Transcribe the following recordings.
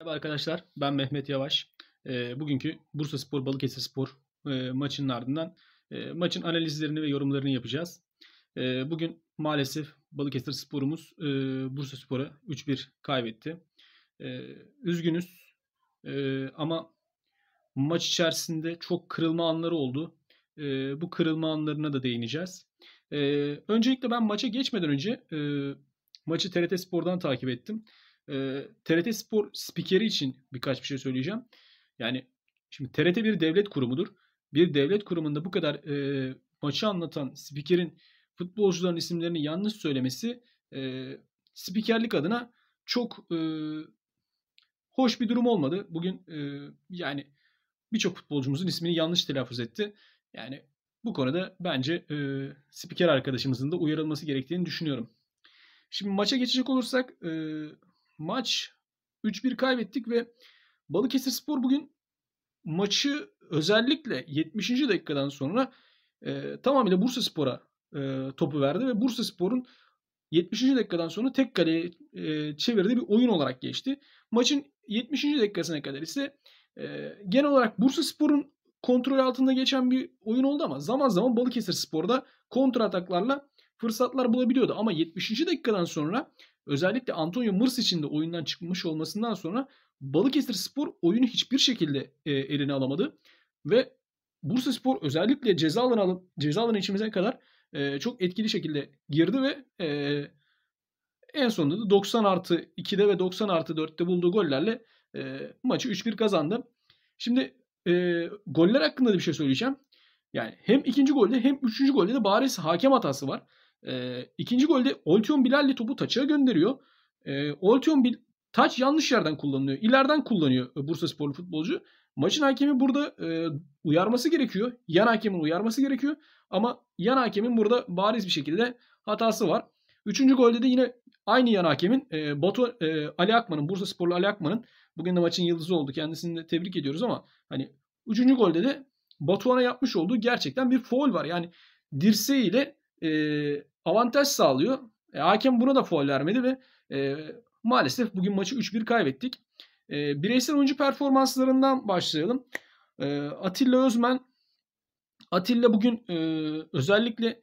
Merhaba arkadaşlar, ben Mehmet Yavaş. E, bugünkü Bursa Spor Balıkesir Spor e, maçının ardından e, maçın analizlerini ve yorumlarını yapacağız. E, bugün maalesef Balıkesir Spor'umuz e, Bursa Spor'a 3-1 kaybetti. E, üzgünüz e, ama maç içerisinde çok kırılma anları oldu. E, bu kırılma anlarına da değineceğiz. E, öncelikle ben maça geçmeden önce e, maçı TRT Spor'dan takip ettim. E, TRT Spor spikeri için birkaç bir şey söyleyeceğim. Yani şimdi TRT bir devlet kurumudur. Bir devlet kurumunda bu kadar e, maçı anlatan spikerin futbolcuların isimlerini yanlış söylemesi e, spikerlik adına çok e, hoş bir durum olmadı. Bugün e, yani birçok futbolcumuzun ismini yanlış telaffuz etti. Yani bu konuda bence e, spiker arkadaşımızın da uyarılması gerektiğini düşünüyorum. Şimdi maça geçecek olursak e, Maç 3-1 kaybettik ve Balıkesir Spor bugün maçı özellikle 70. dakikadan sonra e, tamamıyla Bursa Spor'a e, topu verdi ve Bursa Spor'un 70. dakikadan sonra tek kaleye e, çevirdiği bir oyun olarak geçti. Maçın 70. dakikasına kadar ise e, genel olarak Bursa Spor'un kontrol altında geçen bir oyun oldu ama zaman zaman Balıkesir Spor'da kontra ataklarla fırsatlar bulabiliyordu. Ama 70. dakikadan sonra özellikle Antonio Mırs için de oyundan çıkmış olmasından sonra Balıkesir Spor oyunu hiçbir şekilde e, eline alamadı. Ve Bursa Spor özellikle ceza alanı, ceza alanı içimize kadar e, çok etkili şekilde girdi ve e, en sonunda da 90 artı 2'de ve 90 artı 4'te bulduğu gollerle e, maçı 3-1 kazandı. Şimdi e, goller hakkında da bir şey söyleyeceğim. Yani hem ikinci golde hem üçüncü golde de bariz hakem hatası var. E, ikinci golde Oltion Bilal'le topu taça gönderiyor. E, Oltion Bil taç yanlış yerden kullanılıyor. İleriden kullanıyor Bursa Sporlu futbolcu. Maçın hakemi burada e, uyarması gerekiyor. Yan hakemin uyarması gerekiyor. Ama yan hakemin burada bariz bir şekilde hatası var. Üçüncü golde de yine aynı yan hakemin e, Batu e, Ali Akman'ın Bursa Sporlu Ali Akman'ın bugün de maçın yıldızı oldu. Kendisini de tebrik ediyoruz ama hani üçüncü golde de Batuhan'a yapmış olduğu gerçekten bir foul var. Yani dirseğiyle e, avantaj sağlıyor. E, hakem buna da foul vermedi ve e, maalesef bugün maçı 3-1 kaybettik. E, bireysel oyuncu performanslarından başlayalım. E, Atilla Özmen Atilla bugün e, özellikle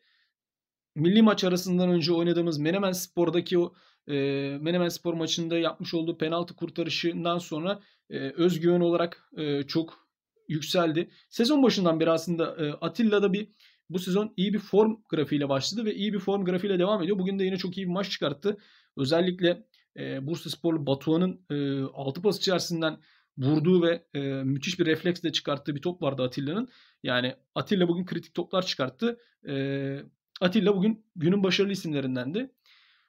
milli maç arasından önce oynadığımız Menemen Spor'daki o e, Menemen Spor maçında yapmış olduğu penaltı kurtarışından sonra e, özgüven olarak e, çok yükseldi. Sezon başından beri aslında e, Atilla'da bir bu sezon iyi bir form grafiğiyle başladı ve iyi bir form grafiğiyle devam ediyor. Bugün de yine çok iyi bir maç çıkarttı. Özellikle e, Bursa Sporlu Batuhan'ın e, 6 pas içerisinden vurduğu ve e, müthiş bir refleksle çıkarttığı bir top vardı Atilla'nın. Yani Atilla bugün kritik toplar çıkarttı. E, Atilla bugün günün başarılı isimlerindendi.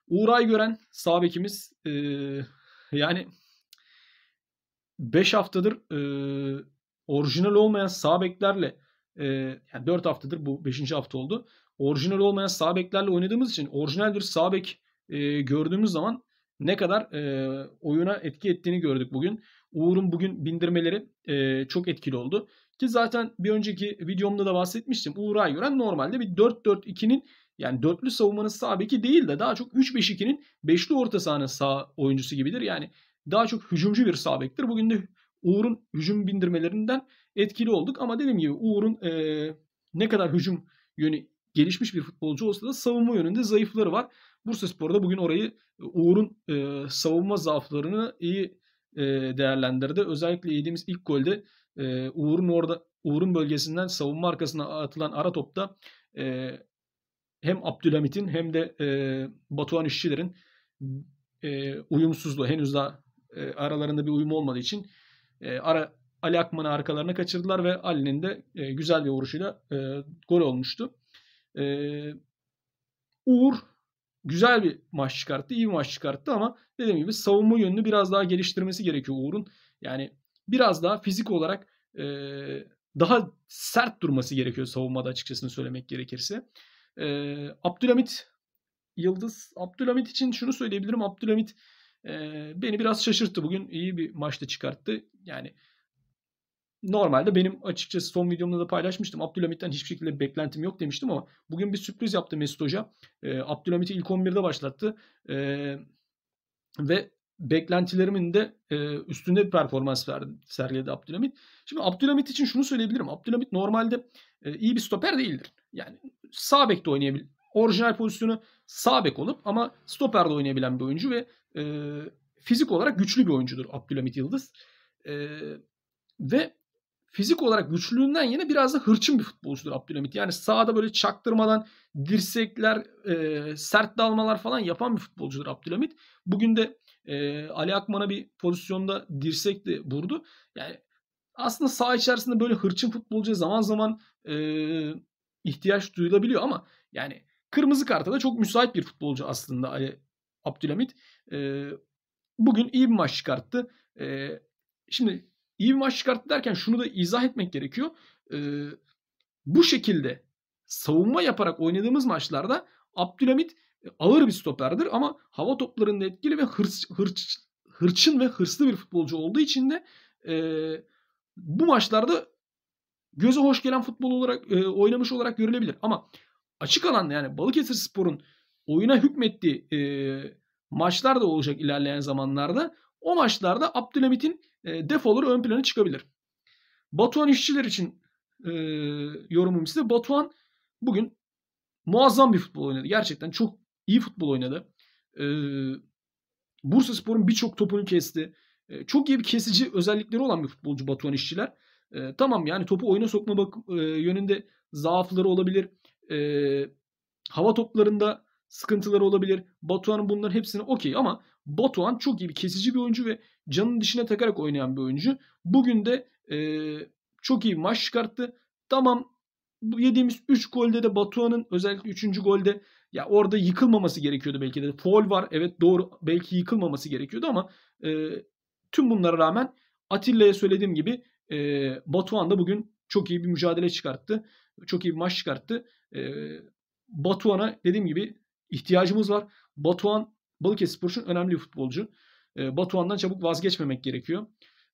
Uğray Gören sağ bekimiz e, yani 5 haftadır e, orijinal olmayan sağ beklerle e, yani 4 haftadır bu 5. hafta oldu. Orijinal olmayan sağ beklerle oynadığımız için orijinal bir sağ bek e, gördüğümüz zaman ne kadar e, oyuna etki ettiğini gördük bugün. Uğur'un bugün bindirmeleri e, çok etkili oldu. Ki zaten bir önceki videomda da bahsetmiştim. Uğur Aygören normalde bir 4-4-2'nin yani dörtlü savunmanın sağ beki değil de daha çok 3-5-2'nin beşli orta sahanın sağ oyuncusu gibidir. Yani daha çok hücumcu bir sağ bektir. Bugün de Uğur'un hücum bindirmelerinden etkili olduk. Ama dediğim gibi Uğur'un e, ne kadar hücum yönü gelişmiş bir futbolcu olsa da savunma yönünde zayıfları var. Bursaspor'da bugün orayı e, Uğur'un e, savunma zaaflarını iyi e, değerlendirdi. Özellikle yediğimiz ilk golde e, Uğur'un orada Uğur'un bölgesinden savunma arkasına atılan ara topta e, hem Abdülhamit'in hem de e, Batuhan İşçiler'in e, uyumsuzluğu henüz daha e, aralarında bir uyum olmadığı için e, ara, Ali Akman'ı arkalarına kaçırdılar ve Ali'nin de e, güzel bir vuruşuyla e, gol olmuştu. E, Uğur güzel bir maç çıkarttı. iyi bir maç çıkarttı ama dediğim gibi savunma yönünü biraz daha geliştirmesi gerekiyor Uğur'un. Yani biraz daha fizik olarak e, daha sert durması gerekiyor savunmada açıkçası söylemek gerekirse. E, Abdülhamit Yıldız Abdülhamit için şunu söyleyebilirim. Abdülhamit beni biraz şaşırttı bugün. İyi bir maçta çıkarttı. Yani normalde benim açıkçası son videomda da paylaşmıştım. Abdülhamit'ten hiçbir şekilde beklentim yok demiştim ama bugün bir sürpriz yaptı Mesut Hoca. E, Abdülhamit'i ilk 11'de başlattı. E, ve beklentilerimin de e, üstünde bir performans verdi, sergiledi Abdülhamit. Şimdi Abdülhamit için şunu söyleyebilirim. Abdülhamit normalde e, iyi bir stoper değildir. Yani sağ bekte de oynayabil orijinal pozisyonu sağ bek olup ama stoperde oynayabilen bir oyuncu ve e, fizik olarak güçlü bir oyuncudur Abdülhamit Yıldız. E, ve fizik olarak güçlülüğünden yine biraz da hırçın bir futbolcudur Abdülhamit. Yani sağda böyle çaktırmadan dirsekler, e, sert dalmalar falan yapan bir futbolcudur Abdülhamit. Bugün de e, Ali Akman'a bir pozisyonda dirsek de vurdu. Yani aslında sağ içerisinde böyle hırçın futbolcuya zaman zaman e, ihtiyaç duyulabiliyor ama yani Kırmızı karta da çok müsait bir futbolcu aslında Ali hani, Abdülhamit. E, bugün iyi bir maç çıkarttı. E, şimdi iyi bir maç çıkarttı derken şunu da izah etmek gerekiyor. E, bu şekilde savunma yaparak oynadığımız maçlarda Abdülhamit ağır bir stoperdir ama hava toplarında etkili ve hırs, hırç, hırçın ve hırslı bir futbolcu olduğu için de e, bu maçlarda göze hoş gelen futbol olarak e, oynamış olarak görülebilir. Ama açık alanda yani Balıkesir Spor'un oyuna hükmettiği e, maçlar da olacak ilerleyen zamanlarda. O maçlarda Abdülhamit'in e, defoları ön plana çıkabilir. Batuhan işçiler için e, yorumum ise Batuhan bugün muazzam bir futbol oynadı. Gerçekten çok iyi futbol oynadı. E, Bursa Spor'un birçok topunu kesti. E, çok iyi bir kesici özellikleri olan bir futbolcu Batuhan işçiler. E, tamam yani topu oyuna sokma bak- e, yönünde zaafları olabilir. E, hava toplarında sıkıntıları olabilir. Batuhan'ın bunların hepsini okey ama Batuhan çok iyi bir kesici bir oyuncu ve canın dişine takarak oynayan bir oyuncu. Bugün de e, çok iyi maç çıkarttı. Tamam bu yediğimiz 3 golde de Batuhan'ın özellikle 3. golde ya orada yıkılmaması gerekiyordu belki de. Foul var evet doğru belki yıkılmaması gerekiyordu ama e, tüm bunlara rağmen Atilla'ya söylediğim gibi e, Batuhan da bugün çok iyi bir mücadele çıkarttı. Çok iyi bir maç çıkarttı. E, Batuhan'a dediğim gibi ihtiyacımız var. Batuhan Balıkesir için önemli bir futbolcu. E, Batuhan'dan çabuk vazgeçmemek gerekiyor.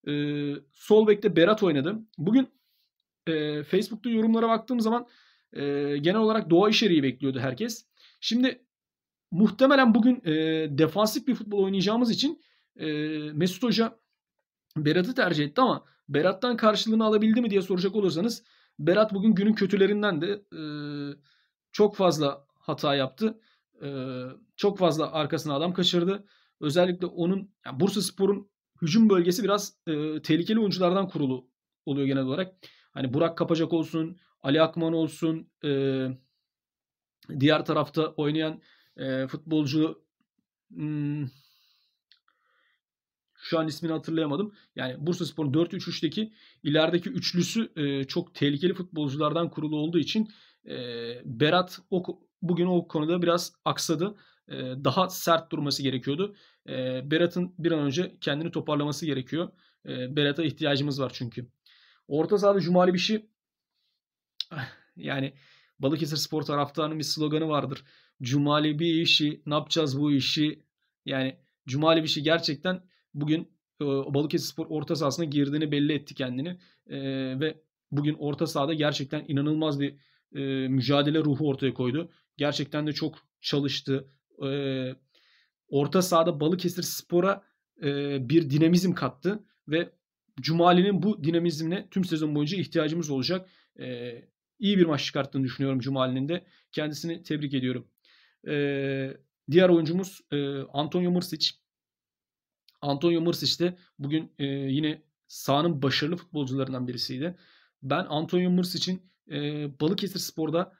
E, sol bekte Berat oynadı. Bugün e, Facebook'ta yorumlara baktığım zaman e, genel olarak Doğa İşeri'yi bekliyordu herkes. Şimdi muhtemelen bugün e, defansif bir futbol oynayacağımız için e, Mesut Hoca Berat'ı tercih etti ama Berat'tan karşılığını alabildi mi diye soracak olursanız Berat bugün günün kötülerinden de ee, e, çok fazla hata yaptı. E, çok fazla arkasına adam kaçırdı. Özellikle onun yani Bursa Spor'un hücum bölgesi biraz e, tehlikeli oyunculardan kurulu oluyor genel olarak. Hani Burak Kapacak olsun, Ali Akman olsun, e, diğer tarafta oynayan e, futbolcu hmm, şu an ismini hatırlayamadım. Yani Bursa Spor'un 4-3-3'teki ilerideki üçlüsü e, çok tehlikeli futbolculardan kurulu olduğu için e, Berat o, bugün o konuda biraz aksadı. E, daha sert durması gerekiyordu. E, Berat'ın bir an önce kendini toparlaması gerekiyor. E, Berat'a ihtiyacımız var çünkü. Orta sahada Cumali bir şey yani Balıkesir Spor taraftarının bir sloganı vardır. Cumali bir işi, ne yapacağız bu işi? Yani Cumali bir şey gerçekten bugün e, Spor orta sahasına girdiğini belli etti kendini. E, ve bugün orta sahada gerçekten inanılmaz bir e, mücadele ruhu ortaya koydu. Gerçekten de çok çalıştı. E, orta sahada Balıkesir Spor'a e, bir dinamizm kattı ve Cumali'nin bu dinamizmine tüm sezon boyunca ihtiyacımız olacak. E, iyi bir maç çıkarttığını düşünüyorum Cumali'nin de. Kendisini tebrik ediyorum. E, diğer oyuncumuz e, Antonio Mırsic. Antonio Mırsiç de bugün e, yine sahanın başarılı futbolcularından birisiydi. Ben Antonio Mırsiç'in e, Balıkesir Spor'da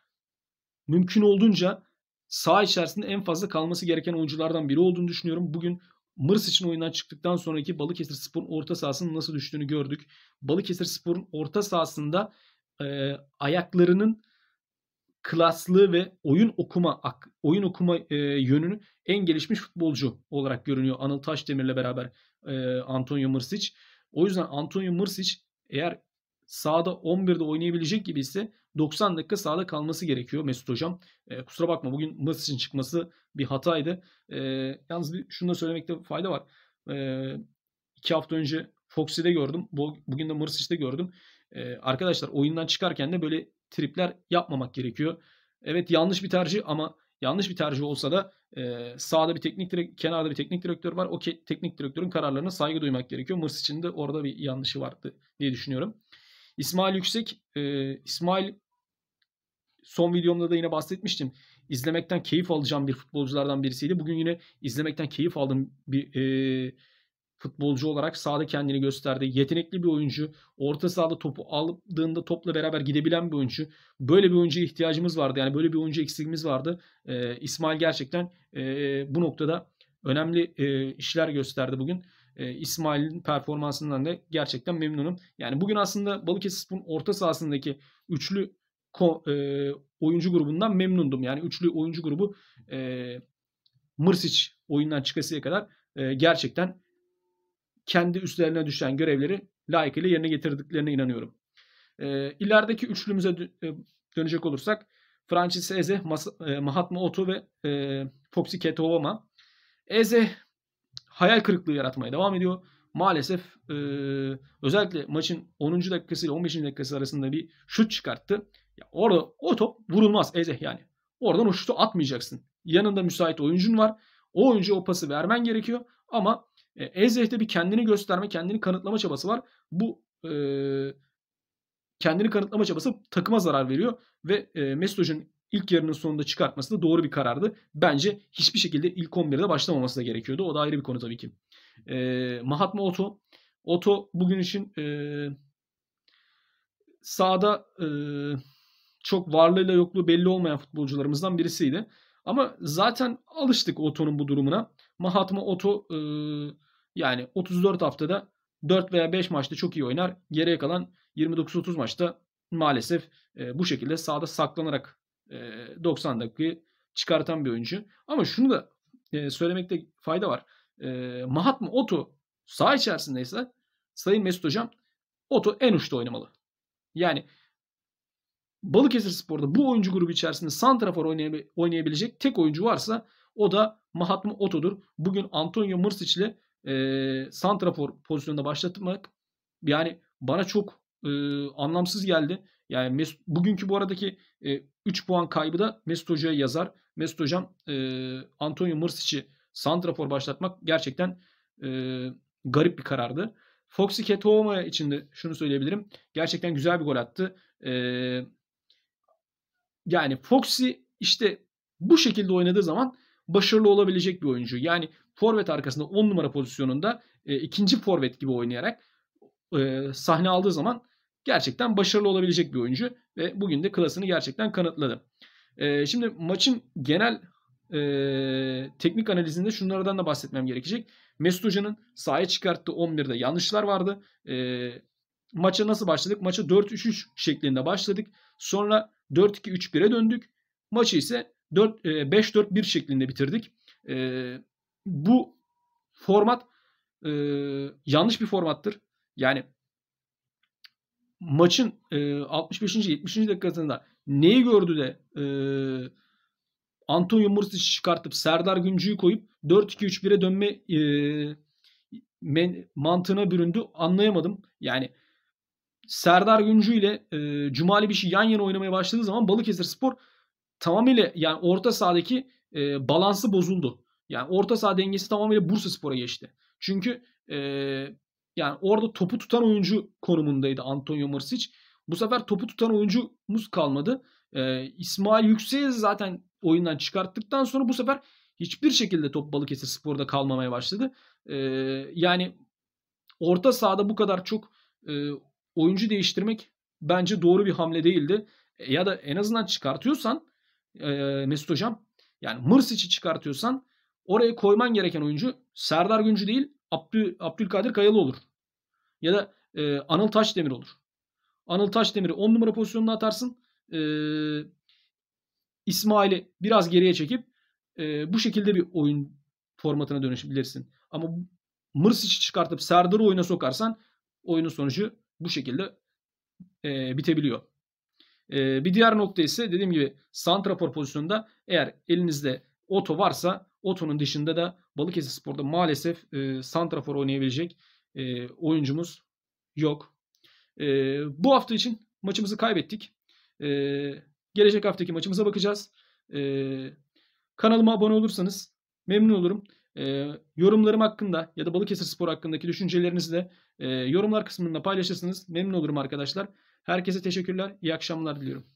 mümkün olduğunca sağ içerisinde en fazla kalması gereken oyunculardan biri olduğunu düşünüyorum. Bugün Mırsıç'ın oyundan çıktıktan sonraki Balıkesir Spor'un orta sahasının nasıl düştüğünü gördük. Balıkesir Spor'un orta sahasında e, ayaklarının klaslı ve oyun okuma oyun okuma e, yönünü en gelişmiş futbolcu olarak görünüyor Anıl Taşdemir'le beraber e, Antonio Mırsic. O yüzden Antonio Mırsic eğer sahada 11'de oynayabilecek gibi ise 90 dakika sahada kalması gerekiyor Mesut Hocam. E, kusura bakma bugün Mırsic'in çıkması bir hataydı. E, yalnız bir, şunu da söylemekte fayda var. E, iki hafta önce Foxy'de gördüm. Bugün de Mırsic'te gördüm. E, arkadaşlar oyundan çıkarken de böyle tripler yapmamak gerekiyor. Evet yanlış bir tercih ama yanlış bir tercih olsa da e, sağda bir teknik direkt, kenarda bir teknik direktör var. O ke- teknik direktörün kararlarına saygı duymak gerekiyor. Mırs için de orada bir yanlışı vardı diye düşünüyorum. İsmail Yüksek, e, İsmail son videomda da yine bahsetmiştim. İzlemekten keyif alacağım bir futbolculardan birisiydi. Bugün yine izlemekten keyif aldığım bir e, futbolcu olarak sahada kendini gösterdi. Yetenekli bir oyuncu. Orta sahada topu aldığında topla beraber gidebilen bir oyuncu. Böyle bir oyuncuya ihtiyacımız vardı. Yani böyle bir oyuncu eksikliğimiz vardı. E, İsmail gerçekten e, bu noktada önemli e, işler gösterdi bugün. E, İsmail'in performansından da gerçekten memnunum. Yani bugün aslında Balıkesirspor'un orta sahasındaki üçlü ko, e, oyuncu grubundan memnundum. Yani üçlü oyuncu grubu e, Mırsic oyundan çıkasıya kadar e, gerçekten kendi üstlerine düşen görevleri layıkıyla yerine getirdiklerine inanıyorum. E, ilerideki üçlümüze e, dönecek olursak Francis Eze, Mas- e, Mahatma Otu ve e, Popsi Ketovama. Eze hayal kırıklığı yaratmaya devam ediyor. Maalesef e, özellikle maçın 10. dakikası ile 15. dakikası arasında bir şut çıkarttı. Ya orada o top vurulmaz Eze yani. Oradan o şutu atmayacaksın. Yanında müsait oyuncun var. O oyuncu o pası vermen gerekiyor ama e, Ezeh'te bir kendini gösterme, kendini kanıtlama çabası var. Bu e, kendini kanıtlama çabası takıma zarar veriyor ve e, Mesut Hoca'nın ilk yarının sonunda çıkartması da doğru bir karardı. Bence hiçbir şekilde ilk 11'de başlamaması da gerekiyordu. O da ayrı bir konu tabii ki. E, Mahatma Oto. Oto bugün için e, sahada e, çok varlığıyla yokluğu belli olmayan futbolcularımızdan birisiydi. Ama zaten alıştık Oto'nun bu durumuna. Mahatma Oto e, yani 34 haftada 4 veya 5 maçta çok iyi oynar. Geriye kalan 29-30 maçta maalesef e, bu şekilde sahada saklanarak e, 90 dakikayı çıkartan bir oyuncu. Ama şunu da e, söylemekte fayda var. E, Mahatma Oto sağ içerisindeyse Sayın Mesut Hocam Oto en uçta oynamalı. Yani Balıkesir Spor'da bu oyuncu grubu içerisinde santrafor oynayabilecek tek oyuncu varsa o da Mahatma Oto'dur. Bugün Antonio Mırsic ile e, santrafor pozisyonunda başlatmak yani bana çok e, anlamsız geldi. Yani Mes- bugünkü bu aradaki e, 3 puan kaybı da Mesut Hoca'ya yazar. Mesut Hocam e, Antonio Mırsic'i santrafor başlatmak gerçekten e, garip bir karardı. Foxy Ketoğuma için de şunu söyleyebilirim. Gerçekten güzel bir gol attı. E, yani Foxy işte bu şekilde oynadığı zaman başarılı olabilecek bir oyuncu. Yani forvet arkasında 10 numara pozisyonunda e, ikinci forvet gibi oynayarak e, sahne aldığı zaman gerçekten başarılı olabilecek bir oyuncu ve bugün de klasını gerçekten kanıtladı. E, şimdi maçın genel e, teknik analizinde şunlardan da bahsetmem gerekecek. Mesut Hoca'nın sahaya çıkarttığı 11'de yanlışlar vardı. E, maça nasıl başladık? Maça 4-3-3 şeklinde başladık. Sonra 4-2-3-1'e döndük. Maçı ise 4, e, 5-4-1 şeklinde bitirdik. E, bu format e, yanlış bir formattır. Yani maçın e, 65. 70. dakikasında neyi gördü de e, Antonio Mursic'i çıkartıp Serdar Güncü'yü koyup 4-2-3-1'e dönme e, men, mantığına büründü anlayamadım. Yani Serdar Güncü ile e, Cumali Bişi yan yana oynamaya başladığı zaman Balıkesir Spor tamamıyla yani orta sahadaki e, balansı bozuldu. Yani orta saha dengesi tamamıyla Bursa Spor'a geçti. Çünkü e, yani orada topu tutan oyuncu konumundaydı Antonio Mırsic. Bu sefer topu tutan oyuncumuz kalmadı. E, İsmail Yüksek'i zaten oyundan çıkarttıktan sonra bu sefer hiçbir şekilde top Balıkesir Spor'da kalmamaya başladı. E, yani orta sahada bu kadar çok e, oyuncu değiştirmek bence doğru bir hamle değildi. E, ya da en azından çıkartıyorsan e, Mesut Hocam yani Mırsic'i çıkartıyorsan Oraya koyman gereken oyuncu Serdar Güncü değil Abdü, Abdülkadir Kayalı olur. Ya da e, Anıl Taşdemir olur. Anıl Taşdemir'i 10 numara pozisyonuna atarsın. E, İsmail'i biraz geriye çekip e, bu şekilde bir oyun formatına dönüşebilirsin. Ama Mırsic'i çıkartıp Serdar'ı oyuna sokarsan oyunun sonucu bu şekilde e, bitebiliyor. E, bir diğer nokta ise dediğim gibi santrafor pozisyonunda eğer elinizde oto varsa Oto'nun dışında da Balıkesir Spor'da maalesef e, santrafor oynayabilecek e, oyuncumuz yok. E, bu hafta için maçımızı kaybettik. E, gelecek haftaki maçımıza bakacağız. E, kanalıma abone olursanız memnun olurum. E, yorumlarım hakkında ya da Balıkesir Spor hakkındaki düşüncelerinizi de e, yorumlar kısmında paylaşırsınız. Memnun olurum arkadaşlar. Herkese teşekkürler. İyi akşamlar diliyorum.